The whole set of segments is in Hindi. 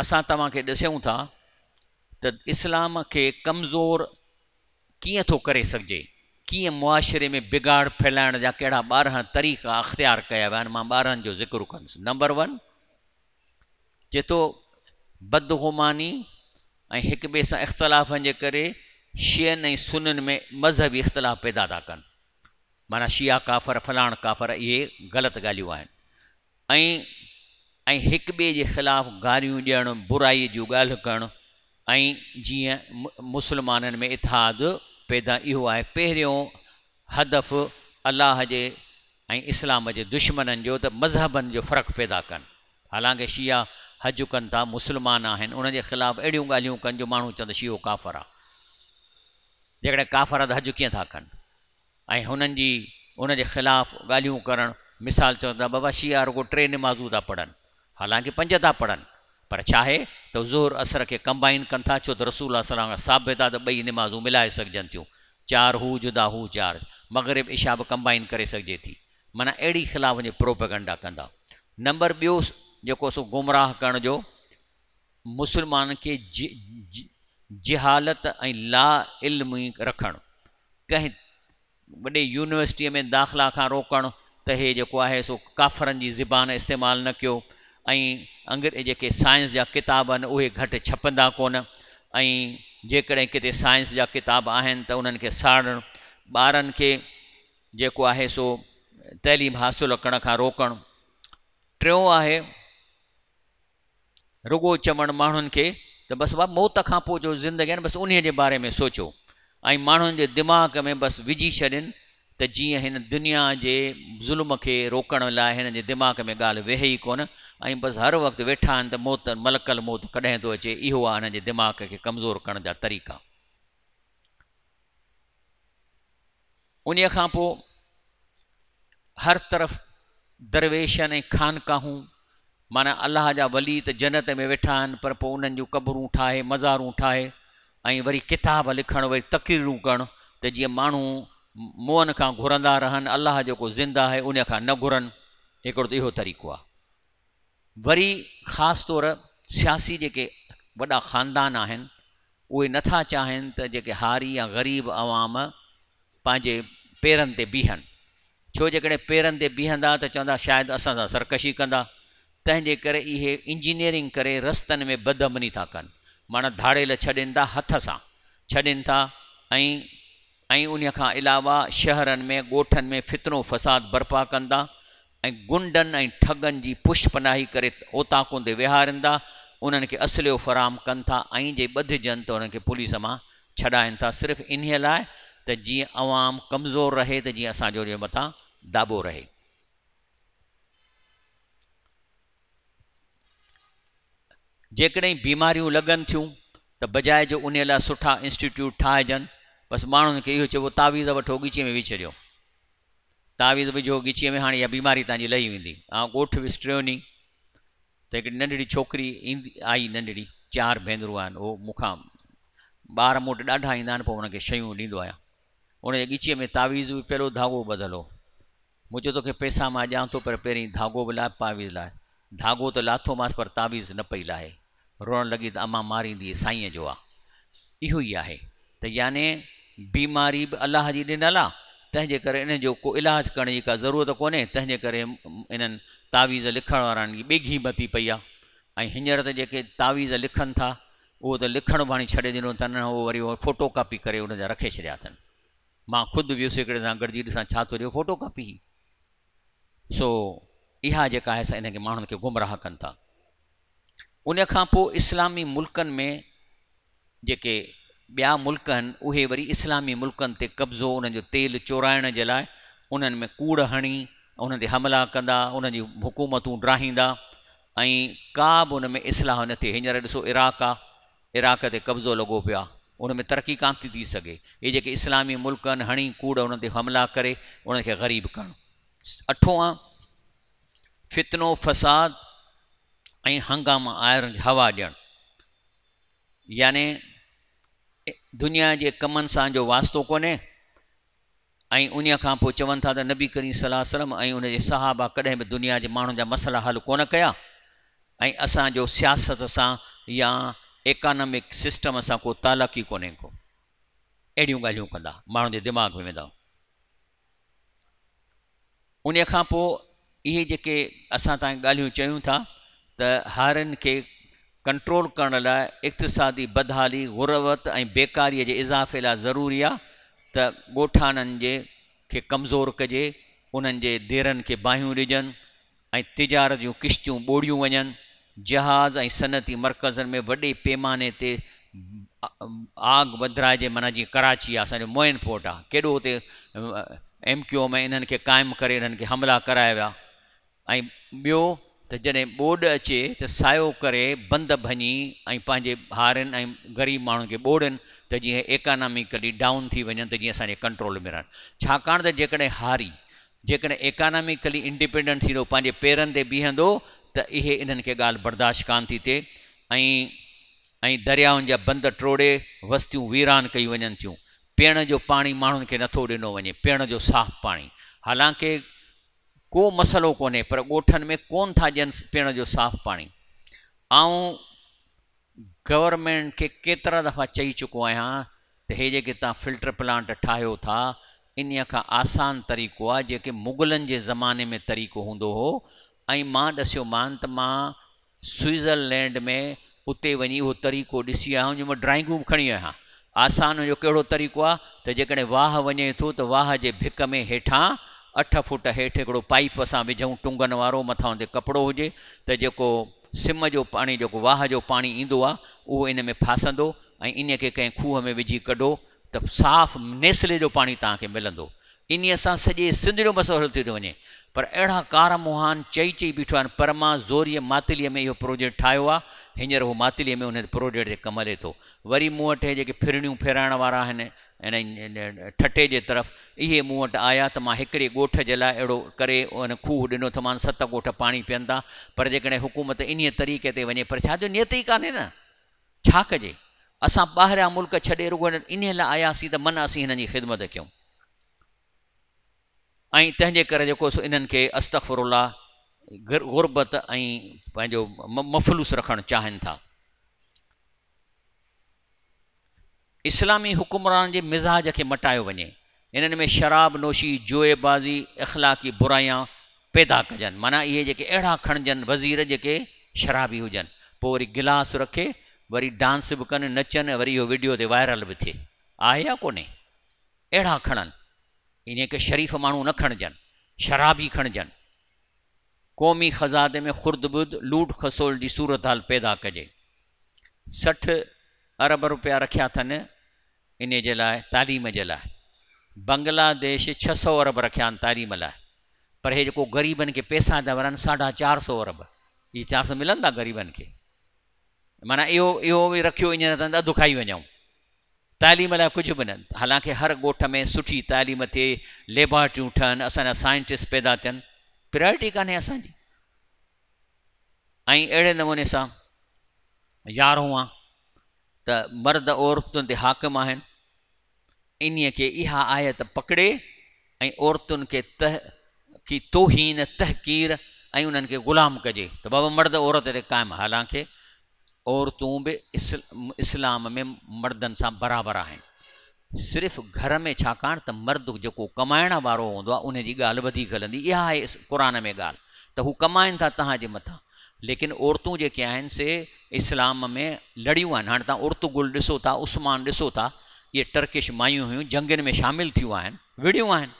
असां तव्हांखे ॾिसूं था त इस्लाम खे कमज़ोर कीअं थो करे सघिजे कीअं मुआशिरे में बिगाड़ फैलाइण जा कहिड़ा ॿारहं तरीक़ा अख़्तियार कया विया आहिनि मां ॿारहनि जो ज़िक्र कंदुसि नंबर वन चए थो बदगुमानी ऐं हिक ॿिए सां इख़्तिलाफ़नि जे करे शियनि ऐं सुननि में मज़हबी इख़्तिलाफ़ पैदा था कनि माना शिया काफ़र फलाण काफ़र इहे ग़लति ॻाल्हियूं आहिनि ऐं ऐं हिक ॿिए खिलाफ़ ख़िलाफ़ु गारियूं ॾियणु बुराईअ जूं ॻाल्हि करणु में इतिहाद पैदा इो है पहिरियों हदफ़ अल्लाह के इस्लाम के दुश्मन जो त मज़हबनि जो फ़र्क पैदा कन हालांकि शीआ हज कन था मुस्लमान आहिनि उन जे ख़िलाफ़ु अहिड़ियूं जो मू चवंदो शीओ काफ़र आहे जेकॾहिं काफ़र त हज कीअं था कन ऐं हुननि उन जे ख़िलाफ़ु मिसाल चवनि था बाबा शीआ रुगो टे निमाज़ू था पढ़न हालांकि पंज था पढ़न पर छा तो ज़ोर असर के कंबाइन कन था छो त रसूल सलाह साबित आहे त ॿई नमाज़ूं मिलाए सघजनि थियूं चार हू जुदा हु चार मगरब इशा बि कंबाइन कर सघिजे थी माना अड़ी ख़िलाफ़ वञी प्रोपेगंडा कंदा नंबर बो जो सो गुमराह करण जो मुसलमान के जि जिहालत ला इल्म रखणु कंहिं वॾे यूनिवर्सिटीअ में दाख़िला का रोकणु तो ये जो है सो काफ़रनि की ज़बान इस्तेमाल न कयो ऐं के साइंस जा किताब उ घट छपंदा को ऐं जेकॾहिं साइंस जा किताब आन तो उन्हें खे बार जो है सो तैलीम हासिल कर खां टों रुगो चवण मानुन के तो बस बाबा मौत का जो ज़िंदगी आहे न बसि उन बारे में सोचो आई माण्हुनि जे दिमाग़ में बस विझी छॾनि त जीअं दुनिया के ज़ुल्म के रोकण लाइ हिन दिमाग़ में गाल वेहे ही कोन बस हर वक्त वेठा तो मौत मलकल मौत कदें तो अचे इहो दिमाग़ के कमज़ोर कर तरीक़ा उन हर तरफ़ दरवेशन खानकाहू खानकाहूं माना अलाह जा वली तो जन्नत में वेठा आहिनि पर पोइ उन्हनि जूं क़बरूं ठाहे वरी किताब लिखणु वरी तकरीरूं करणु त जीअं मुअनि खां घुरंदा रहनि अलाह जेको ज़िंदा है उन खां न घुरनि हिकिड़ो त तरीक़ो आहे वरी खास तौर सियासी जेके वा ख़ानदान उ ना चाहन तो त हारी या ग़रीब आवाम पंहिंजे पेर ते बीहनि छो जेकॾहिं बीहंदा तो चवंदा शायद असा सरकशी कंदा तंहिंजे करे इहे इंजीनियरिंग करे रस्तनि में बदअमनी था कनि माना धाड़ेल छॾीनि था हथ से छॾीनि था ऐं उन खां अलावा शहरनि में ॻोठनि में फितनो फ़साद बर्पा कंदा ऐं गुंडनि ऐं ठगनि जी पुश पनाही करे ओताकुनि ते विहारींदा उन्हनि खे असलियो फ़राहम था ऐं जे ॿधजनि त उन्हनि पुलिस मां छॾाइनि था सिर्फ़ु इन्हीअ लाइ त जीअं अवाम कमज़ोर रहे तो जीअं असांजो जे दाबो रहे जेकॾहिं बीमारियूं लॻनि थियूं त बजाए जो उन लाइ सुठा इंस्टीट्यूट ठाहिजनि बस माण्हुनि के यो चइबो तावीज़ वठो ॻिचीअ में विछड़ो तावीज़ विझो ॻिचीअ में हाँ यह बीमारी तव्हांजी लही वेंदी हा ॻोठु तो टियों नंढड़ी छोक आई नंढड़ी चार भेनरू आन वो मुखा बार मूं वटि ॾाढा ईंदा आहिनि पोइ हुनखे में तावीज़ भी पहिरियों धागो ॿधल हो मूं चयो पैसा मैं ॾियां थो पर पहिरीं धाॻो बि लाइ तावीज़ लाइ धाॻो त लाथोमांसि पर तावीज़ न पई लाहे रोण लगी त अमां मारींदी साईंअ जो आहे इहो ई आहे त याने बीमारी भी अल्लाह जी ॾिनल आहे तंहिंजे जो को इलाज करण जी का ज़रूरत कोन्हे तंहिंजे करे इन्हनि तावीज़ लिखण वारनि जी ॿेघी मती पई आहे ऐं हींअर त जेके तावीज़ लिखनि था उहो त लिखणु भाणी छॾे ॾिनो अथनि उहो वरी उहो फ़ोटो कापी करे हुन रखे छॾिया अथनि मां ख़ुदि वियुसि हिकिड़े सां गॾिजी ॾिसां छा थो ॾियो फ़ोटो कापी सो इहा जेका आहे इन खे माण्हुनि खे गुमराह कनि था उन खां पोइ इस्लामी मुल्कनि में जेके ॿिया मुल्क आहिनि वरी इस्लामी मुल्क कब्ज़ो उनल जो के लिए जे में कूड़ हणी उन हमला कंदा उन हुकूमतू हुकूमतूं ड्राहींदा का बि उन में इस्लाह न थे हिंसर ऐसो इराक़ आ इराक़ से कब्ज़ो लगो पे आहे उन में तरक़ी कान थी थी सघे इहे जेके इस्लामी मुल्क हणी कूड़ उन हमला करे उन्हनि ग़रीब कर अठो आ फितनो फ़साद हंगामा आयर हवा ॾियणु यानि दुनिया जे कमनि सां जो वास्तो कोन्हे ऐं उन खां पोइ चवनि था त नबी करी सलाह सलम ऐं उन जे सहाबा कॾहिं बि दुनिया जे माण्हुनि जा मसला हल कोन कया ऐं असांजो सियासत सां या इकानमिक सिस्टम सां को तालक ई कोन्हे को अहिड़ियूं ॻाल्हियूं कंदा माण्हुनि जे दिमाग़ में वेंदा उन खां पोइ इहे जेके असां ॻाल्हियूं चयूं था त हारनि खे कंट्रोल कर लाइ बदहाली गुरबत ऐं बेकारीअ इज़ाफ़े ला ज़रूरी आहे त कमज़ोर कजे उन्हनि जे देरनि खे बाहियूं ॾिजनि ऐं तिजारत जूं किश्तियूं ॿोड़ियूं वञनि जहाज़ ऐं सनती मरकजन में वॾे पैमाने ते आग वधिराइजे माना जीअं कराची आहे असांजो मोइन फोर्ट आ केॾो हुते एम क्यू में इन्हें कायम कर हमला कराया विया त जॾहिं ॿोॾि अचे त सायो करे बंदि भञी ऐं पंहिंजे भाउरनि ऐं ग़रीब माण्हुनि खे ॿोड़नि त जीअं इकानॉमिकली डाउन थी वञनि त जीअं असांजे कंट्रोल में रहनि छाकाणि त जेकॾहिं हारी जेकॾहिं इकानॉमिकली इंडिपेंडेंट थींदो पंहिंजे पेरनि ते बीहंदो त इहे इन्हनि खे बर्दाश्त कान थी थे दरियान ऐं दरियाउनि जा बंदि वीरान कई वन थी पीअण जो पाणी माण्हुनि खे नथो ॾिनो वञे पीअण जो साफ पानी हालांकि को मसलो को पर गोठन में कोन था जन पीण जो साफ पानी ऐं गवर्नमेंट के केतरा दफ़ा चई चुको आहियां हे फिल्टर प्लांट ठाहियो था इन का आसान तरीक़ो आ जेके मुगलन के ज़माने में तरीक़ो हों हो दस्यो मां तो मां स्विट्ज़रलैंड में उते वही वो तरीक़ो ऐसी आया जो मां ड्राइंगूं खड़ी आया आसान जो कड़ो तरीक़ो आ जड़े वाह वे तो वाह के भिक में हेठा अठ फुट हेठि हिकिड़ो पाइप असां विझूं टुंगनि वारो मथां ते कपिड़ो हुजे त जेको सिम जो पाणी जेको वाह जो पाणी ईंदो आहे उहो इन में फासंदो ऐं इन खे कंहिं खूह में विझी कढो त साफ़ु नेस्ले जो पाणी तव्हांखे मिलंदो इन्हीअ सां सॼे सिंध जो मसो थी थो वञे पर अहिड़ा कार मुहान चई चई बीठो आहिनि परमा ज़ोरीअ मातिलीअ में इहो प्रोजेक्ट ठाहियो आहे हींअर हू मातिलीअ में उन प्रोजेक्ट ते कमु हले थो वरी मूं वटि जेके फिरणियूं फेराइण वारा आहिनि ऐं ठटे जे तरफ़ इहे मूं वटि आया त मां हिकिड़े ॻोठ जे लाइ अहिड़ो करे उन खूह ॾिनो त मां सत ॻोठ पाणी पीअनि था पर जेकॾहिं हुकूमत इन्हीअ तरीक़े ते वञे पर छा नियत ई कान्हे न छा कजे असां ॿाहिरियां मुल्क छॾे रुगो इन लाइ आयासीं त मन असीं हिननि जी ख़िदमत कयूं ऐं तंहिंजे करे जेको सो इन्हनि खे अस्तफुरला गुरबत ऐं पंहिंजो मफ़लूस रखणु चाहिनि था इस्लामी हुकुमरान के मिज़ाज के मटाया वे इन में शराब नोशी जोएबाज़ी इख़लाक़ी बुरायां पैदा कजनि माना ये जेके अहिड़ा खणजनि वज़ीर जेके शराबी हुजन पोइ वरी गिलास रखे वरी डांस भी कनि नचनि वरी इहो वीडियो ते वायरल भी थे आहे या कोन्हे अहिड़ा इन खे शरीफ़ मानू न खणजनि शराबी खणजनि क़ौमी ख़ज़ादे में ख़ुर्दबुद लूट खसोल की सूरत हाल पैदा कजे सठ अरब रुपया रखा अन इन जे लाइ तालीम जे बंग्लादेश छह सौ अरब रखा तलीम तालीम पर ये जो गरीबन के पैसा था वन साढा चार सौ अरब ये चार सौ मिलन था के माना इो इो भी रखियो इन अद खाई वञूं तालीम ला कुछ भी न हालांकि हर गोठ में सुठी तालीम थे लेबॉरटरी ठन असा साइंटिस्ट पैदा थन प्रायोरिटी कान्हे असि अड़े नमूने से यारों त मर्द औरतुनि ते हाकिम आहिनि इन्हीअ खे इहा आयत पकिड़े ऐं औरतुनि खे तह की तोहीन तहकीर ऐं उन्हनि खे ग़ुलाम कजे त बाबा मर्द औरत ते क़ाइमु हालांकि औरतूं बि इस्ल इस्लाम में मर्दनि सां बराबरि आहिनि सिर्फ़ु घर में छाकाणि त मर्द जेको कमाइण वारो हूंदो आहे उन जी ॻाल्हि वधीक हलंदी इहा आहे क़ुर में ॻाल्हि त हू कमाइनि था तव्हांजे मथां लेकिन औरतूं जेके आहिनि से इस्लाम में लड़ियूं आहिनि हाणे तव्हां उर्तु गुल ॾिसो था उस्मान ॾिसो था इहे टर्किश मायूं हुयूं जंगनि में शामिलु थियूं आहिनि विड़ियूं आहिनि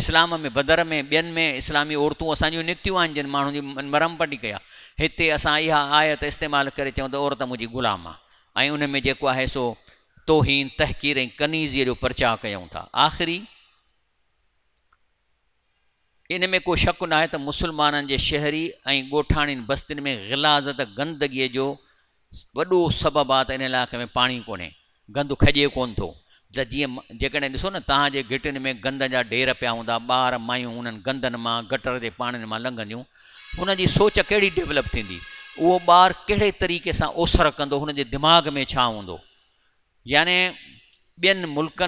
इस्लाम में बदर में ॿियनि में इस्लामी औरतूं असांजूं निकितियूं आहिनि जिन माण्हुनि जी मरमपटी कया हिते असां इहा आयत इस्तेमालु करे चऊं त औरत मुंहिंजी ग़ुलाम आहे ऐं उन में जेको आहे सो तोहीन तहक़ीर ऐं कनीज़ीअ जो परचाह कयूं था आख़िरी इन में को शक ना आहे त मुस्लमाननि जे शहरी ऐं बस्तियों में गिलाज़त गंदगी जो वॾो सबबु आहे इन इलाइक़े में पानी को गंद खजे को थो त जीअं में गंद जा ढेर पिया हूंदा ॿार मायूं उन्हनि गंदनि मां गटर के पाणीनि में लंघंदियूं उनकी सोच कड़ी डेवलप थींदी वो बार कड़े तरीक़े सां ओसर कंदो दिमाग़ में छा हूंदो बेन मुल्क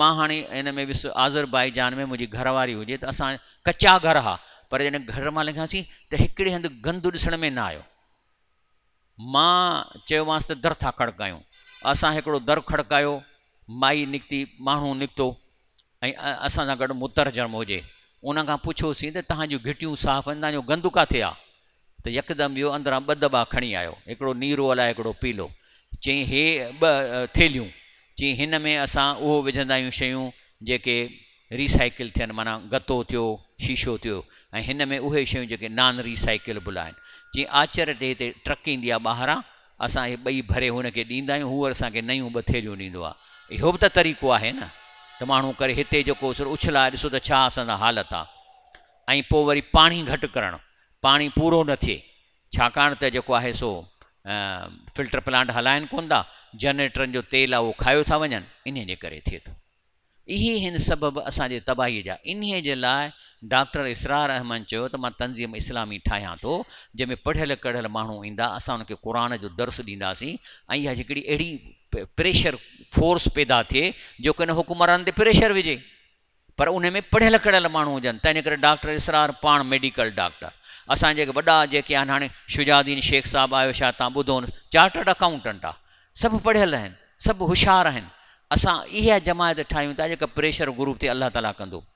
मां हाँ हिन में वियुसि आज़रबाईजान में मुंहिंजी घरवारी हुए त असां कचा घर हा पर जॾहिं घर में लिखासी त हिकिड़े हंधि गंदु ॾिसण में न आयो मां चयोमांसि दर था खड़कायूं असो दर खड़कायो माई निकिती माण्हू निकितो ऐं असां सां गॾु मुतरजम हुजे उन खां तो त तव्हांजूं घिटियूं साफ़ आहिनि तव्हांजो गंदु किथे आहे त यकदमि वियो अंदरां ॿ दॿा आयो हिकिड़ो नीरो अलाए पीलो चई हे ॿ थेलियूं चई हिन में असां उहो विझंदा आहियूं शयूं जेके रिसाइकिल थियनि माना गतो थियो शीशो थियो ऐं हिन में उहे शयूं जेके नॉन रिसाइकिलेबल आहिनि जीअं आचर ते हिते ट्रक ईंदी आहे ॿाहिरां असां इहे ॿई भरे हुनखे ॾींदा आहियूं हूअ असांखे नयूं ॿथे जो ॾींदो आहे इहो बि त तरीक़ो आहे न त माण्हू करे हिते जेको उछला ॾिसो त छा असांजा हालत आहे ऐं पोइ वरी पाणी घटि करणु पाणी पूरो न थिए छाकाणि त जेको आहे सो फिल्टर प्लांट हलाइनि को जनरेटर जो तेल आहे उहो खायो था वञनि इन जे करे थिए थो इहे हिन सबबु असांजे लाइ डॉक्टर इसरार अहमद चयो तंज़ीम इस्लामी ठाहियां तो जैमें पढ़ियल कढ़ियल माण्हू अस असां हुनखे क़ुर जो दर्सु ॾींदासीं ऐं इहा प्रेशर फोर्स पैदा थे जो कि हुकुमरान ते प्रेशर विझे पर उन में पढ़ियल कढ़ियल माण्हू हुजनि तंहिंजे डॉक्टर इसरार पाण मेडिकल डॉक्टर असा वॾा जेके आहिनि हाणे शुजादीन शेख साहब आयो छा तव्हां अकाउंटेंट आ सब पढ़ियल सब सभु होशियारु आहिनि असां जमायत ठाहियूं था प्रेशर ग्रुप से अल्लाह तला कंदो